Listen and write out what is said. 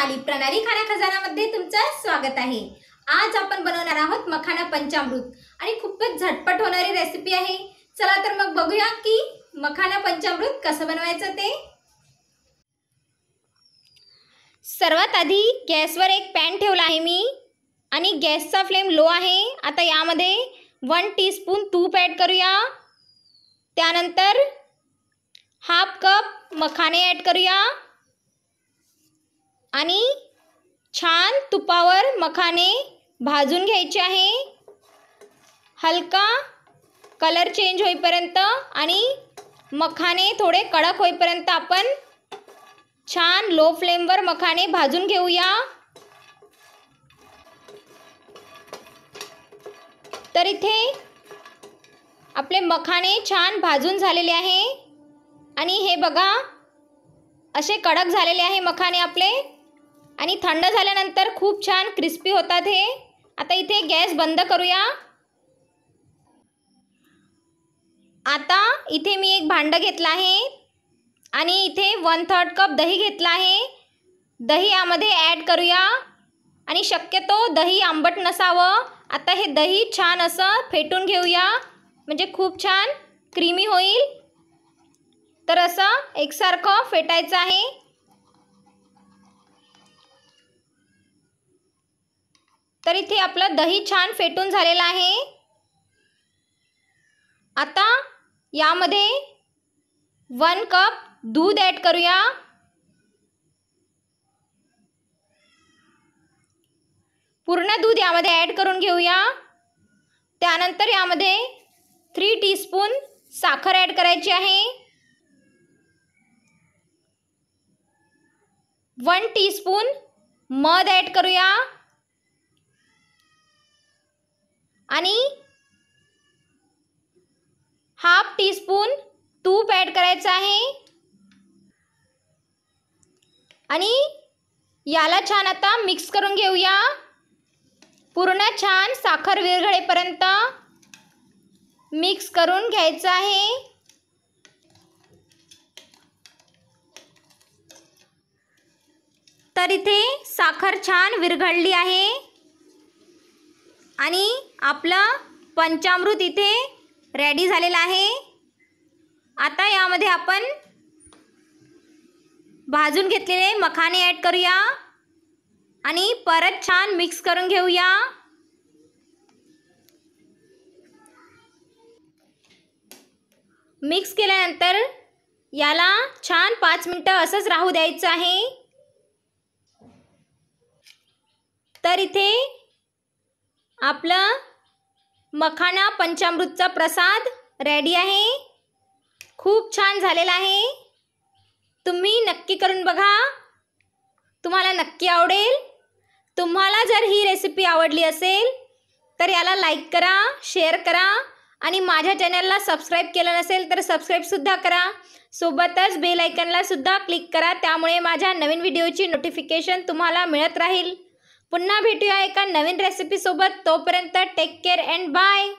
प्रणाली प्रणाली खाना खजानामध्ये तुमचं स्वागत आहे आज आपण बनवणार आहोत मखाना पंचामृत आणि खूपच झटपट होणारी रेसिपी आहे चला तर मग बघूया की मखाना पंचामृत कसं बनवायचं ते सर्वात आधी गॅसवर एक पॅन ठेवला आहे मी आणि गॅसचा फ्लेम लो आहे आता यामध्ये वन स्पून तूप ॲड करूया त्यानंतर हाफ कप मखाने ॲड करूया आणि छान तुपावर मखाने भाजून घ्यायचे आहे हलका कलर चेंज होईपर्यंत आणि मखाने थोडे कडक होईपर्यंत आपण छान लो फ्लेमवर मखाने भाजून घेऊया तर इथे आपले मखाने छान भाजून झालेले आहे आणि हे बघा असे कडक झालेले आहे मखाने आपले आणि थंड झाल्यानंतर खूप छान क्रिस्पी होतात हे आता इथे गॅस बंद करूया आता इथे मी एक भांडं घेतलं आहे आणि इथे वन थर्ड कप दही घेतलं आहे दही यामध्ये ॲड करूया आणि शक्यतो दही आंबट नसावं आता हे दही छान असं फेटून घेऊया म्हणजे खूप छान क्रीमी होईल तर असं एकसारखं फेटायचं आहे तर इथे आपलं दही छान फेटून झालेलं आहे आता यामध्ये वन कप दूध ॲड करूया पूर्ण दूध यामध्ये ॲड करून घेऊया त्यानंतर यामध्ये थ्री टीस्पून साखर ॲड करायची आहे वन टीस्पून मध ॲड करूया आणि हाफ टीस्पून तूप ॲड करायचं आहे आणि याला छान आता मिक्स करून घेऊया पूर्ण छान साखर विरघळेपर्यंत मिक्स करून घ्यायचं आहे तर इथे साखर छान विरघळली आहे आणि आपलं पंचामृत इथे रेडी झालेलं आहे आता यामध्ये आपण भाजून घेतलेले मखाने ॲड करूया आणि परत छान मिक्स करून घेऊया मिक्स केल्यानंतर याला छान पाच मिनटं असंच राहू द्यायचं आहे तर इथे आपलं मखाना पंचामृतचा प्रसाद रेडी आहे खूप छान झालेला आहे तुम्ही नक्की करून बघा तुम्हाला नक्की आवडेल तुम्हाला जर ही रेसिपी आवडली असेल तर याला लाईक करा शेअर करा आणि माझ्या चॅनलला सबस्क्राईब केलं नसेल तर सबस्क्राईबसुद्धा करा सोबतच बेल क्लिक करा त्यामुळे माझ्या नवीन व्हिडिओची नोटिफिकेशन तुम्हाला मिळत राहील पुन्हा भेटूया एका नवीन रेसिपीसोबत तोपर्यंत टेक केअर अँड बाय